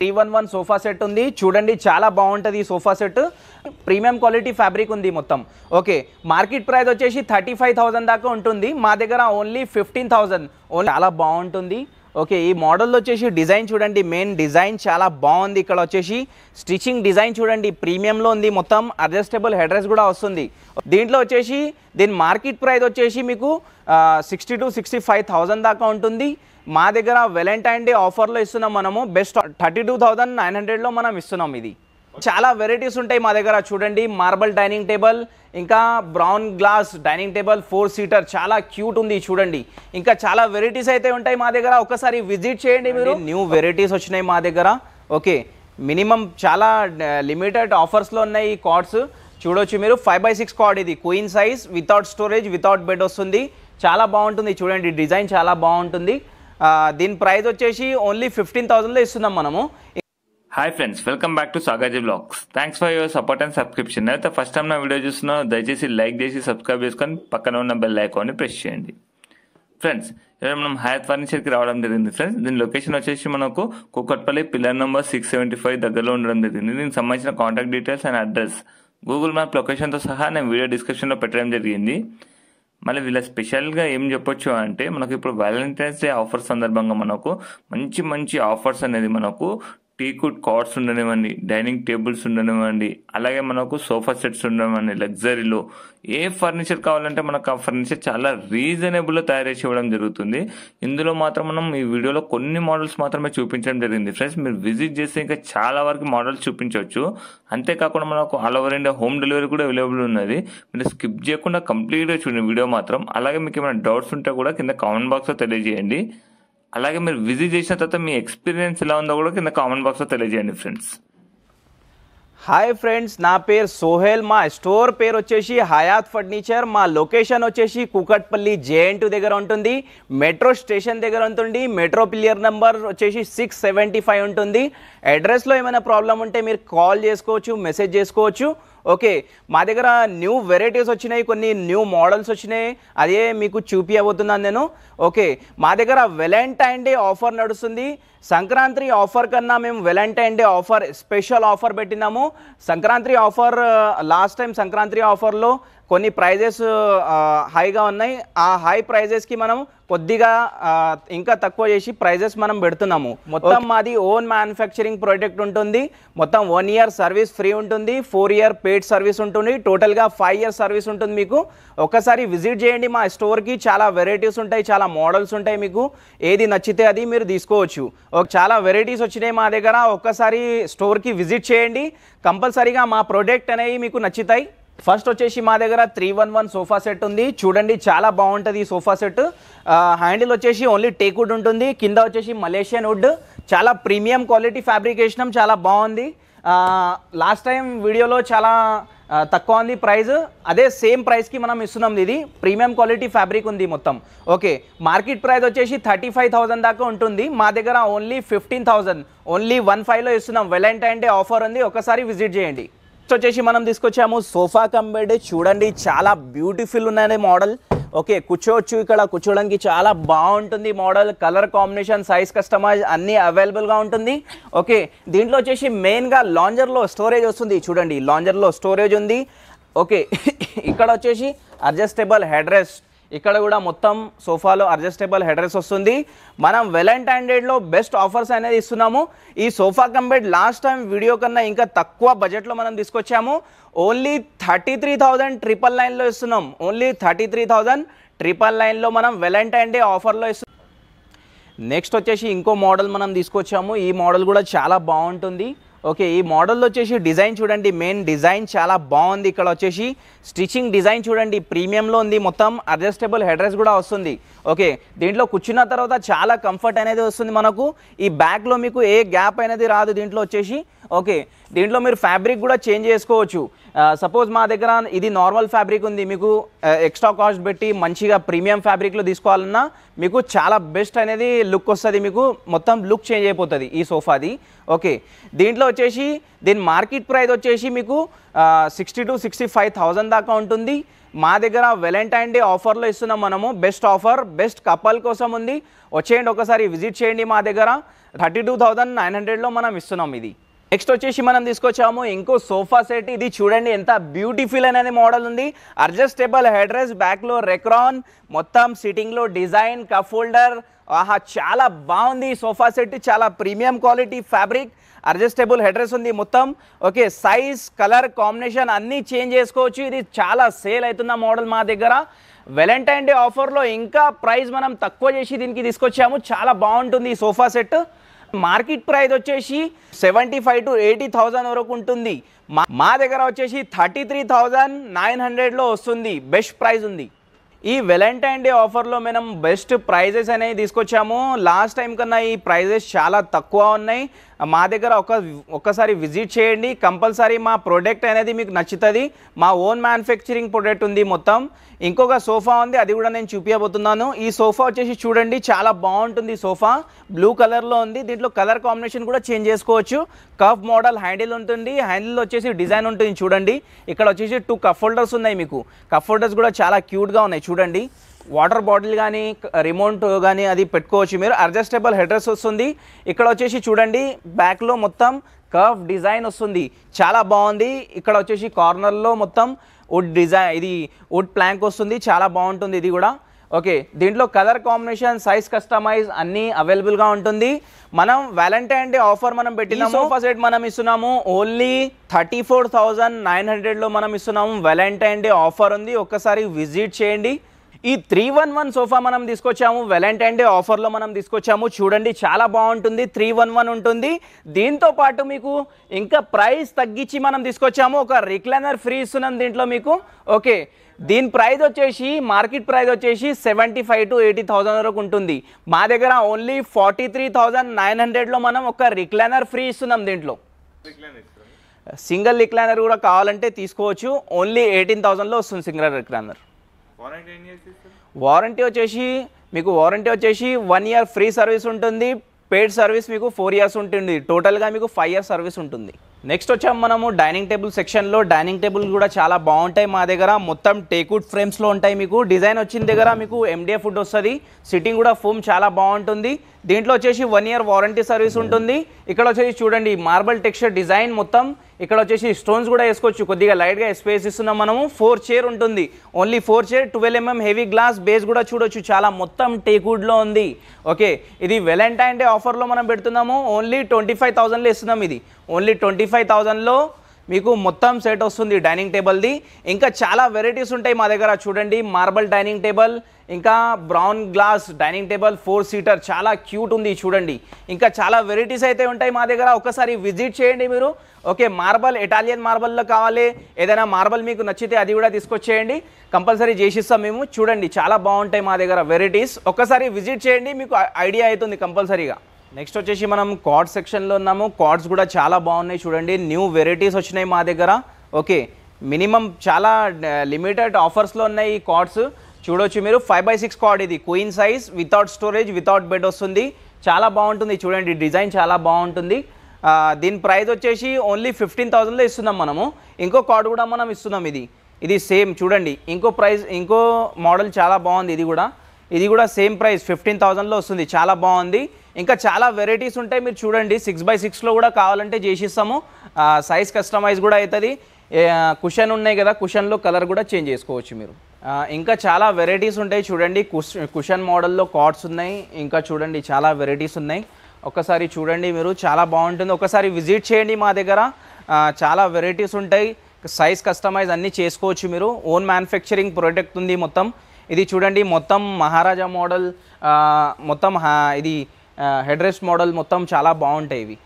three one one sofa set ఉంది చూడండి చాలా బాగుంటుంది ఈ sofa set premium quality fabric ఉంది మొత్తం ఓకే మార్కెట్ ప్రైస్ వచ్చేసి థర్టీ ఫైవ్ థౌజండ్ దాకా ఉంటుంది మా దగ్గర ఓన్లీ ఫిఫ్టీన్ థౌజండ్ ఓన్లీ చాలా బాగుంటుంది ఓకే ఈ మోడల్ వచ్చేసి డిజైన్ చూడండి మెయిన్ డిజైన్ చాలా బాగుంది ఇక్కడ వచ్చేసి స్టిచ్చింగ్ డిజైన్ చూడండి ప్రీమియంలో ఉంది మొత్తం అడ్జస్టబుల్ హెడ్రెస్ కూడా వస్తుంది దీంట్లో వచ్చేసి దీని మార్కెట్ ప్రైస్ వచ్చేసి మీకు sixty to sixty five thousand దాకా ఉంటుంది మా దగ్గర వెలంటైన్ డే ఆఫర్లో ఇస్తున్నాం మనము best thirty two thousand nine హండ్రెడ్లో మనం ఇస్తున్నాం ఇది చాలా వెరైటీస్ ఉంటాయి మా దగ్గర చూడండి మార్బల్ డైనింగ్ టేబుల్ ఇంకా brown glass dining table four seater చాలా క్యూట్ ఉంది చూడండి ఇంకా చాలా వెరైటీస్ అయితే ఉంటాయి మా దగ్గర ఒకసారి విజిట్ చేయండి మీరు న్యూ వెరైటీస్ వచ్చినాయి మా దగ్గర ఓకే మినిమం చాలా లిమిటెడ్ ఆఫర్స్లో ఉన్నాయి ఈ కార్డ్స్ చూడొచ్చు మీరు ఫైవ్ బై సిక్స్ కార్డ్ ఇది queen size without storage without bed వస్తుంది చాలా బాగుంటుంది చూడండి డిజైన్ చాలా బాగుంటుంది దీని ప్రైస్ వచ్చేసి ఓన్లీ ఫిఫ్టీన్ థౌసండ్లో ఇస్తున్నాం మనము hi friends welcome back to సాగాజీ blogs thanks for your support and subscription అయితే ఫస్ట్ టైం నా వీడియో చూస్తున్నా దయచేసి లైక్ చేసి సబ్స్క్రైబ్ చేసుకొని పక్కన ఉన్న బెల్ ఐకాన్ని ప్రెస్ చేయండి ఫ్రెండ్స్ ఇక్కడ మనం హయత్ ఫర్నిచర్కి రావడం జరిగింది ఫ్రెండ్స్ దీని లొకేషన్ వచ్చేసి మనకు Kukatpally pillar number six seventy five దగ్గరలో ఉండడం జరిగింది దీనికి సంబంధించిన contact details and address Google map లొకేషన్తో సహా నేను వీడియో డిస్క్రిప్షన్లో పెట్టడం జరిగింది మళ్ళీ వీళ్ళ స్పెషల్గా ఏం చెప్పొచ్చు అంటే మనకు ఇప్పుడు వ్యాలంటైన్స్ డే ఆఫర్ సందర్భంగా మనకు మంచి మంచి ఆఫర్స్ అనేది మనకు కుడ్ కార్డ్స్ ఉండనివ్వండి డైనింగ్ టేబుల్స్ ఉండనివ్వండి అలాగే మనకు సోఫా సెట్స్ ఉండనివ్వండి లగ్జరీలో ఏ ఫర్నిచర్ కావాలంటే మనకు ఆ ఫర్నిచర్ చాలా రీజనబుల్గా తయారు చేసి ఇవ్వడం జరుగుతుంది ఇందులో మాత్రం మనం ఈ వీడియోలో కొన్ని మోడల్స్ మాత్రమే చూపించడం జరిగింది ఫ్రెండ్స్ మీరు విజిట్ చేస్తే ఇంకా చాలా వరకు మోడల్స్ చూపించవచ్చు అంతేకాకుండా మనకు all over India home delivery కూడా అవైలబుల్ ఉన్నది మీరు స్కిప్ చేయకుండా కంప్లీట్గా చూడండి వీడియో మాత్రం అలాగే మీకు ఏమైనా డౌట్స్ ఉంటే కూడా కింద కామెంట్ బాక్స్లో తెలియజేయండి అలాగే మీరు విజిట్ చేసిన తర్వాత మీ ఎక్స్పీరియన్స్ ఎలా ఉందో కూడా కింద కామెంట్ బాక్స్లో తెలియజేయండి ఫ్రెండ్స్ హాయ్ ఫ్రెండ్స్ నా పేరు సోహెల్ మా స్టోర్ పేరు వచ్చేసి హయాత్ ఫర్నిచర్ మా లొకేషన్ వచ్చేసి కుకట్పల్లి జేఎన్టు దగ్గర ఉంటుంది మెట్రో స్టేషన్ దగ్గర ఉంటుంది మెట్రో పిల్లియర్ నెంబర్ వచ్చేసి సిక్స్ సెవెంటీ ఫైవ్ ఉంటుంది అడ్రస్లో ఏమైనా ప్రాబ్లం ఉంటే మీరు కాల్ చేసుకోవచ్చు మెసేజ్ చేసుకోవచ్చు ఓకే మా దగ్గర న్యూ వెరైటీస్ వచ్చినాయి కొన్ని న్యూ మోడల్స్ వచ్చినాయి అదే మీకు చూపియబోతున్నాను నేను ఓకే మా దగ్గర వెలంటైన్ డే ఆఫర్ నడుస్తుంది సంక్రాంతి ఆఫర్ కన్నా మేము valentine day offer special offer పెట్టినాము Sankranti offer last time Sankranti ఆఫర్లో కొన్ని ప్రైజెస్ హైగా ఉన్నాయి ఆ హై ప్రైజెస్కి మనం కొద్దిగా ఇంకా తక్కువ చేసి ప్రైజెస్ మనం పెడుతున్నాము మొత్తం మాది ఓన్ మ్యానుఫ్యాక్చరింగ్ ప్రోడక్ట్ ఉంటుంది మొత్తం వన్ ఇయర్ సర్వీస్ ఫ్రీ ఉంటుంది ఫోర్ ఇయర్ పెయిడ్ సర్వీస్ ఉంటుంది టోటల్గా ఫైవ్ ఇయర్ సర్వీస్ ఉంటుంది మీకు ఒకసారి విజిట్ చేయండి మా స్టోర్కి చాలా వెరైటీస్ ఉంటాయి చాలా మోడల్స్ ఉంటాయి మీకు ఏది నచ్చితే అది మీరు తీసుకోవచ్చు ఒక చాలా వెరైటీస్ వచ్చినాయి మా దగ్గర ఒక్కసారి స్టోర్కి విజిట్ చేయండి కంపల్సరీగా మా ప్రోడక్ట్ అనేవి మీకు నచ్చుతాయి ఫస్ట్ వచ్చేసి మా దగ్గర three one one sofa set ఉంది చూడండి చాలా బాగుంటుంది ఈ సోఫా సెట్ హ్యాండిల్ వచ్చేసి ఓన్లీ టేక్ వుడ్ ఉంటుంది కింద వచ్చేసి మలేషియన్ వుడ్ చాలా ప్రీమియం క్వాలిటీ ఫ్యాబ్రికేషన్ చాలా బాగుంది లాస్ట్ టైం వీడియోలో చాలా తక్కువ ఉంది ప్రైస్ అదే సేమ్ ప్రైస్కి మనం ఇస్తున్నాం ఇది ప్రీమియం క్వాలిటీ ఫ్యాబ్రిక్ ఉంది మొత్తం ఓకే మార్కెట్ ప్రైస్ వచ్చేసి థర్టీ ఫైవ్ థౌసండ్ దాకా ఉంటుంది మా దగ్గర only fifteen thousand only one ఫైవ్లో ఇస్తున్నాం వెలంటైన్ డే ఆఫర్ ఉంది ఒకసారి విజిట్ చేయండి వచ్చేసి మనం తీసుకొచ్చాము సోఫా కంబెడ్ చూడండి చాలా బ్యూటిఫుల్ ఉన్నాయి మోడల్ ఓకే కూర్చోవచ్చు ఇక్కడ కూర్చోడానికి చాలా బాగుంటుంది model colour combination size customise అన్నీ అవైలబుల్గా ఉంటుంది ఓకే దీంట్లో వచ్చేసి మెయిన్గా లాంజర్లో స్టోరేజ్ వస్తుంది చూడండి లాంజర్లో స్టోరేజ్ ఉంది ఓకే ఇక్కడ వచ్చేసి అడ్జస్టబుల్ హెడ్ రెస్ట్ ఇక్కడ కూడా మొత్తం సోఫాలో అడ్జస్టబుల్ హెడ్రెస్ వస్తుంది మనం వెల్ అండ్ హ్యాండెడ్లో బెస్ట్ ఆఫర్స్ అనేది ఇస్తున్నాము ఈ sofa compared last time video కన్నా ఇంకా తక్కువ బడ్జెట్లో మనం తీసుకొచ్చాము only thirty three thousand triple నైన్లో ఇస్తున్నాం only thirty three thousand triple నైన్లో మనం అండ్ డే ఆఫర్లో ఇస్తున్నాం నెక్స్ట్ వచ్చేసి ఇంకో మోడల్ మనం తీసుకొచ్చాము ఈ మోడల్ కూడా చాలా బాగుంటుంది ఓకే ఈ మోడల్లో వచ్చేసి డిజైన్ చూడండి మెయిన్ డిజైన్ చాలా బాగుంది ఇక్కడ వచ్చేసి స్టిచ్చింగ్ డిజైన్ చూడండి ప్రీమియంలో ఉంది మొత్తం అడ్జస్టబుల్ హెడ్రెస్ కూడా వస్తుంది ఓకే దీంట్లో కూర్చున్న తర్వాత చాలా కంఫర్ట్ అనేది వస్తుంది మనకు ఈ బ్యాగ్లో మీకు ఏ గ్యాప్ అనేది రాదు దీంట్లో వచ్చేసి ఓకే దీంట్లో మీరు ఫ్యాబ్రిక్ కూడా చేంజ్ చేసుకోవచ్చు సపోజ్ మా దగ్గర ఇది నార్మల్ ఫ్యాబ్రిక్ ఉంది మీకు ఎక్స్ట్రా కాస్ట్ పెట్టి మంచిగా ప్రీమియం ఫ్యాబ్రిక్లో తీసుకోవాలన్నా మీకు చాలా బెస్ట్ అనేది లుక్ వస్తుంది మీకు మొత్తం లుక్ చేంజ్ అయిపోతుంది ఈ సోఫాది ఓకే దీంట్లో వచ్చేసి దీని మార్కెట్ ప్రైస్ వచ్చేసి మీకు సిక్స్టీ టు సిక్స్టీ ఫైవ్ దాకా ఉంటుంది మా దగ్గర వెలంటైన్ డే ఆఫర్లో ఇస్తున్నాం మనము బెస్ట్ ఆఫర్ బెస్ట్ కపల్ కోసం ఉంది వచ్చేయండి ఒకసారి విజిట్ చేయండి మా దగ్గర థర్టీ టూ థౌజండ్ నైన్ హండ్రెడ్లో మనం ఇస్తున్నాం ఇది నెక్స్ట్ వచ్చేసి మనం తీసుకొచ్చాము ఇంకో సోఫా సెట్ ఇది చూడండి ఎంత బ్యూటిఫుల్ అనేది మోడల్ ఉంది అడ్జస్టేబుల్ హెడ్ రైస్ బ్యాక్లో రెక్రాన్ మొత్తం సిట్టింగ్లో డిజైన్ కఫ్ హోల్డర్ ఆహా చాలా బాగుంది సోఫా సెట్ చాలా premium quality fabric adjustable headrest ఉంది మొత్తం ఓకే సైజ్ కలర్ కాంబినేషన్ అన్నీ చేంజ్ చేసుకోవచ్చు ఇది చాలా సేల్ అవుతున్న మోడల్ మా దగ్గర వెలంటైన్ డే ఆఫర్లో ఇంకా ప్రైస్ మనం తక్కువ చేసి దీనికి తీసుకొచ్చాము చాలా బాగుంటుంది ఈ సోఫా సెట్ మార్కెట్ ప్రైస్ వచ్చేసి seventy five to eighty thousand వరకు ఉంటుంది మా దగ్గర వచ్చేసి థర్టీ త్రీ థౌజండ్ నైన్ హండ్రెడ్లో వస్తుంది బెస్ట్ ప్రైస్ ఉంది ఈ వెలంటైన్ డే ఆఫర్లో మనం బెస్ట్ ప్రైజెస్ అనేవి తీసుకొచ్చాము లాస్ట్ టైం కన్నా ఈ ప్రైజెస్ చాలా తక్కువ ఉన్నాయి మా దగ్గర ఒక ఒక్కసారి విజిట్ చేయండి కంపల్సరీ మా ప్రోడక్ట్ అనేది మీకు నచ్చుతుంది మా ఓన్ మ్యానుఫ్యాక్చరింగ్ ప్రోడక్ట్ ఉంది మొత్తం ఇంకొక సోఫా ఉంది అది కూడా నేను చూపించబోతున్నాను ఈ సోఫా వచ్చేసి చూడండి చాలా బాగుంటుంది సోఫా బ్లూ కలర్లో ఉంది దీంట్లో కలర్ కాంబినేషన్ కూడా చేంజ్ చేసుకోవచ్చు కఫ్ మోడల్ హ్యాండిల్ ఉంటుంది హ్యాండిల్ వచ్చేసి డిజైన్ ఉంటుంది చూడండి ఇక్కడ వచ్చేసి టూ కఫ్ హోల్డర్స్ ఉన్నాయి మీకు కఫ్ హోల్డర్స్ కూడా చాలా క్యూట్గా ఉన్నాయి చూడండి వాటర్ బాటిల్ కానీ రిమోట్ కానీ అది పెట్టుకోవచ్చు మీరు అడ్జస్టబుల్ హెడ్రెస్ వస్తుంది ఇక్కడ వచ్చేసి చూడండి బ్యాక్లో మొత్తం కర్వ్ డిజైన్ వస్తుంది చాలా బాగుంది ఇక్కడ వచ్చేసి కార్నర్లో మొత్తం వుడ్ డిజైన్ ఇది వుడ్ ప్లాంక్ వస్తుంది చాలా బాగుంటుంది ఇది కూడా ఓకే దీంట్లో కలర్ కాంబినేషన్ సైజ్ కస్టమైజ్ అన్నీ అవైలబుల్గా ఉంటుంది మనం వ్యాలంటైన్ డే ఆఫర్ మనం పెట్టిన సోఫా సెట్ మనం ఇస్తున్నాము only thirty four thousand nine హండ్రెడ్లో మనం ఇస్తున్నాము వ్యాలంటైన్ డే ఆఫర్ ఉంది ఒక్కసారి విజిట్ చేయండి ఈ త్రీ వన్ వన్ సోఫా మనం తీసుకొచ్చాము వెలంటైన్ డే ఆఫర్లో మనం తీసుకొచ్చాము చూడండి చాలా బాగుంటుంది త్రీ వన్ వన్ ఉంటుంది దీంతో పాటు మీకు ఇంకా ప్రైస్ తగ్గించి మనం తీసుకొచ్చాము ఒక రిక్లైనర్ ఫ్రీ ఇస్తున్నాం దీంట్లో మీకు ఓకే దీని ప్రైస్ వచ్చేసి మార్కెట్ ప్రైస్ వచ్చేసి seventy five to eighty thousand వరకు ఉంటుంది మా దగ్గర only forty three thousand nine హండ్రెడ్లో మనం ఒక రిక్లైనర్ ఫ్రీ ఇస్తున్నాం దీంట్లో సింగిల్ రిక్లైనర్ కూడా కావాలంటే తీసుకోవచ్చు ఓన్లీ ఎయిటీన్ థౌజండ్లో వస్తుంది సింగిల్ రిక్లైనర్ వారంటీ వచ్చేసి మీకు వారంటీ వచ్చేసి వన్ ఇయర్ ఫ్రీ సర్వీస్ ఉంటుంది పెయిడ్ సర్వీస్ మీకు ఫోర్ ఇయర్స్ ఉంటుంది టోటల్గా మీకు ఫైవ్ ఇయర్స్ సర్వీస్ ఉంటుంది నెక్స్ట్ వచ్చాము మనము డైనింగ్ టేబుల్ సెక్షన్లో డైనింగ్ టేబుల్ కూడా చాలా బాగుంటాయి మా దగ్గర మొత్తం టేకుడ్ ఫ్రేమ్స్లో ఉంటాయి మీకు డిజైన్ వచ్చిన దగ్గర మీకు ఎండిఏ ఫుడ్ వస్తుంది సిట్టింగ్ కూడా ఫోమ్ చాలా బాగుంటుంది దీంట్లో వచ్చేసి వన్ ఇయర్ వారంటీ సర్వీస్ ఉంటుంది ఇక్కడ వచ్చేసి చూడండి మార్బల్ టెక్స్చర్ డిజైన్ మొత్తం ఇక్కడ వచ్చేసి స్టోన్స్ కూడా వేసుకోవచ్చు కొద్దిగా లైట్గా స్పేస్ ఇస్తున్నాం మనము ఫోర్ చైర్ ఉంటుంది only four chair twelve MM heavy glass base కూడా చూడొచ్చు చాలా మొత్తం టేకుడ్లో ఉంది ఓకే ఇది వెలంటైన్ డే ఆఫర్లో మనం పెడుతున్నాము ఓన్లీ ట్వంటీ ఫైవ్ థౌజండ్లో ఇస్తున్నాం ఇది ఓన్లీ ట్వంటీ ఫైవ్ థౌజండ్లో మీకు మొత్తం సెట్ వస్తుంది డైనింగ్ టేబుల్ది ఇంకా చాలా వెరైటీస్ ఉంటాయి మా దగ్గర చూడండి మార్బల్ డైనింగ్ టేబుల్ ఇంకా brown glass dining table four seater చాలా క్యూట్ ఉంది చూడండి ఇంకా చాలా వెరైటీస్ అయితే ఉంటాయి మా దగ్గర ఒకసారి విజిట్ చేయండి మీరు ఓకే మార్బల్ ఇటాలియన్ మార్బల్లో కావాలి ఏదైనా మార్బల్ మీకు నచ్చితే అది కూడా తీసుకొచ్చేయండి కంపల్సరీ చేసిస్తాం మేము చూడండి చాలా బాగుంటాయి మా దగ్గర వెరైటీస్ ఒకసారి విజిట్ చేయండి మీకు ఐడియా అవుతుంది కంపల్సరీగా నెక్స్ట్ వచ్చేసి మనం కార్డ్ సెక్షన్లో ఉన్నాము కార్డ్స్ కూడా చాలా బాగున్నాయి చూడండి న్యూ వెరైటీస్ వచ్చినాయి మా దగ్గర ఓకే మినిమం చాలా లిమిటెడ్ ఆఫర్స్లో ఉన్నాయి ఈ కార్డ్స్ చూడొచ్చు మీరు ఫైవ్ బై సిక్స్ కార్డ్ ఇది queen size without storage without bed వస్తుంది చాలా బాగుంటుంది చూడండి డిజైన్ చాలా బాగుంటుంది దీని ప్రైస్ వచ్చేసి ఓన్లీ ఫిఫ్టీన్ థౌజండ్లో ఇస్తున్నాం మనము ఇంకో కార్డు కూడా మనం ఇస్తున్నాం ఇది ఇది సేమ్ చూడండి ఇంకో ప్రైస్ ఇంకో మోడల్ చాలా బాగుంది ఇది కూడా ఇది కూడా సేమ్ ప్రైస్ ఫిఫ్టీన్ థౌజండ్లో వస్తుంది చాలా బాగుంది ఇంకా చాలా వెరైటీస్ ఉంటాయి మీరు చూడండి సిక్స్ బై సిక్స్లో కూడా కావాలంటే చేసిస్తాము సైజ్ కస్టమైజ్ కూడా అవుతుంది కుషన్ ఉన్నాయి కదా కుషన్లో కలర్ కూడా చేంజ్ చేసుకోవచ్చు మీరు ఇంకా చాలా వెరైటీస్ ఉంటాయి చూడండి కుషన్ మోడల్లో కార్డ్స్ ఉన్నాయి ఇంకా చూడండి చాలా వెరైటీస్ ఉన్నాయి ఒకసారి చూడండి మీరు చాలా బాగుంటుంది ఒకసారి విజిట్ చేయండి మా దగ్గర చాలా వెరైటీస్ ఉంటాయి సైజ్ కస్టమైజ్ అన్నీ చేసుకోవచ్చు మీరు ఓన్ మ్యానుఫ్యాక్చరింగ్ ప్రోడక్ట్ ఉంది మొత్తం ఇది చూడండి మొత్తం మహారాజా మోడల్ మొత్తం ఇది హెడ్రెస్ట్ మోడల్ మొత్తం చాలా బాగుంటాయి ఇవి